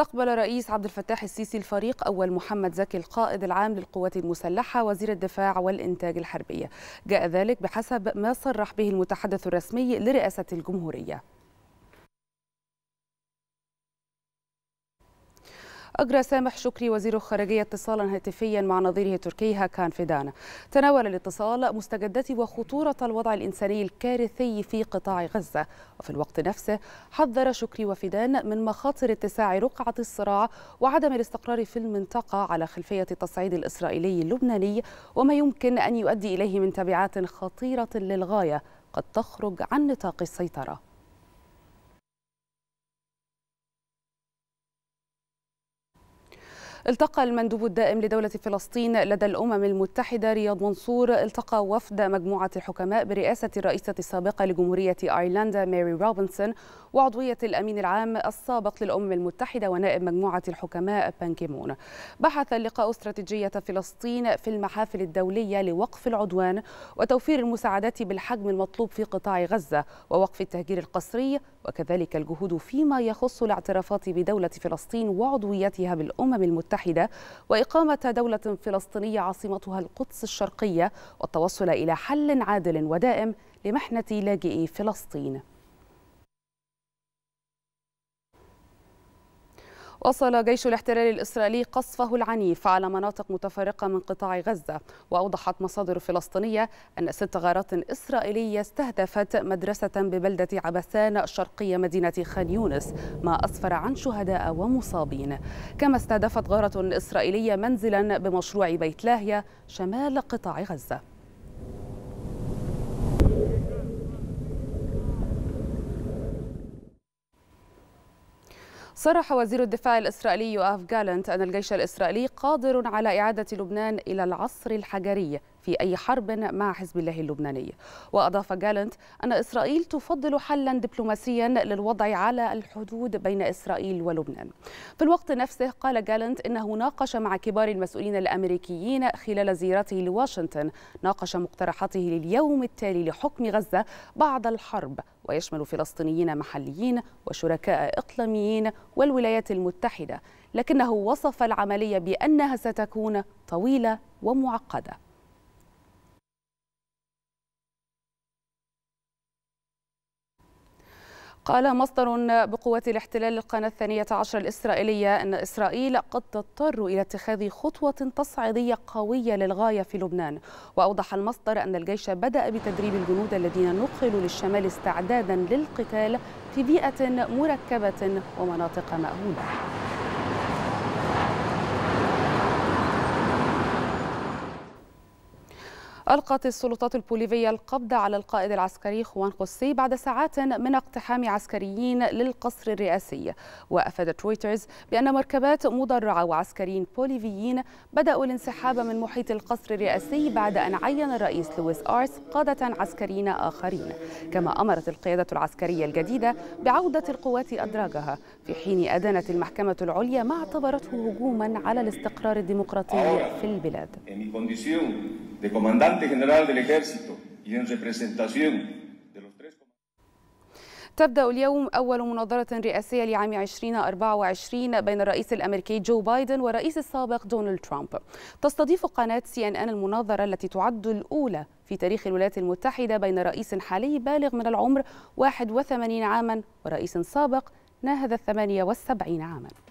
استقبل رئيس عبد الفتاح السيسي الفريق أول محمد زكي القائد العام للقوات المسلحة وزير الدفاع والإنتاج الحربية جاء ذلك بحسب ما صرح به المتحدث الرسمي لرئاسة الجمهورية أجرى سامح شكري وزير الخارجية اتصالا هاتفيا مع نظيره التركي هاكان فيدان تناول الاتصال مستجدات وخطورة الوضع الإنساني الكارثي في قطاع غزة وفي الوقت نفسه حذر شكري وفيدان من مخاطر اتساع رقعة الصراع وعدم الاستقرار في المنطقة على خلفية التصعيد الإسرائيلي اللبناني وما يمكن أن يؤدي إليه من تبعات خطيرة للغاية قد تخرج عن نطاق السيطرة التقى المندوب الدائم لدولة فلسطين لدى الأمم المتحدة رياض منصور التقى وفد مجموعة الحكماء برئاسة الرئيسة السابقة لجمهورية أيرلندا ماري روبنسون وعضوية الأمين العام السابق للأمم المتحدة ونائب مجموعة الحكماء بانكيمون بحث اللقاء استراتيجية فلسطين في المحافل الدولية لوقف العدوان وتوفير المساعدات بالحجم المطلوب في قطاع غزة ووقف التهجير القسري وكذلك الجهود فيما يخص الاعترافات بدولة فلسطين وعضويتها بالأمم المتحدة وإقامة دولة فلسطينية عاصمتها القدس الشرقية والتوصل إلى حل عادل ودائم لمحنة لاجئي فلسطين واصل جيش الاحتلال الإسرائيلي قصفه العنيف على مناطق متفرقة من قطاع غزة وأوضحت مصادر فلسطينية أن ست غارات إسرائيلية استهدفت مدرسة ببلدة عبسان شرقية مدينة خان يونس ما أسفر عن شهداء ومصابين كما استهدفت غارة إسرائيلية منزلا بمشروع بيت لاهيا شمال قطاع غزة صرح وزير الدفاع الإسرائيلي يوآف جالنت أن الجيش الإسرائيلي قادر على إعادة لبنان إلى العصر الحجري في أي حرب مع حزب الله اللبناني وأضاف جالنت أن إسرائيل تفضل حلا دبلوماسيا للوضع على الحدود بين إسرائيل ولبنان في الوقت نفسه قال جالنت إنه ناقش مع كبار المسؤولين الأمريكيين خلال زيارته لواشنطن ناقش مقترحاته لليوم التالي لحكم غزة بعد الحرب ويشمل فلسطينيين محليين وشركاء إقليميين والولايات المتحدة لكنه وصف العملية بأنها ستكون طويلة ومعقدة قال مصدر بقوات الاحتلال للقناة الثانية عشر الإسرائيلية أن إسرائيل قد تضطر إلى اتخاذ خطوة تصعيدية قوية للغاية في لبنان وأوضح المصدر أن الجيش بدأ بتدريب الجنود الذين نقلوا للشمال استعدادا للقتال في بيئة مركبة ومناطق مأهولة ألقت السلطات البوليفية القبض على القائد العسكري خوان خوسي بعد ساعات من اقتحام عسكريين للقصر الرئاسي وأفاد رويترز بأن مركبات مدرعة وعسكريين بوليفيين بدأوا الانسحاب من محيط القصر الرئاسي بعد أن عين الرئيس لويس آرس قادة عسكريين آخرين كما أمرت القيادة العسكرية الجديدة بعودة القوات أدراجها في حين أدانت المحكمة العليا ما اعتبرته هجوما على الاستقرار الديمقراطي في البلاد de comandante general del ejército y en representación تبدأ اليوم أول مناظرة رئاسية لعام 2024 بين الرئيس الأمريكي جو بايدن والرئيس السابق دونالد ترامب تستضيف قناة سي أن أن المناظرة التي تعد الأولى في تاريخ الولايات المتحدة بين رئيس حالي بالغ من العمر 81 عاما ورئيس سابق ناهز 78 عاما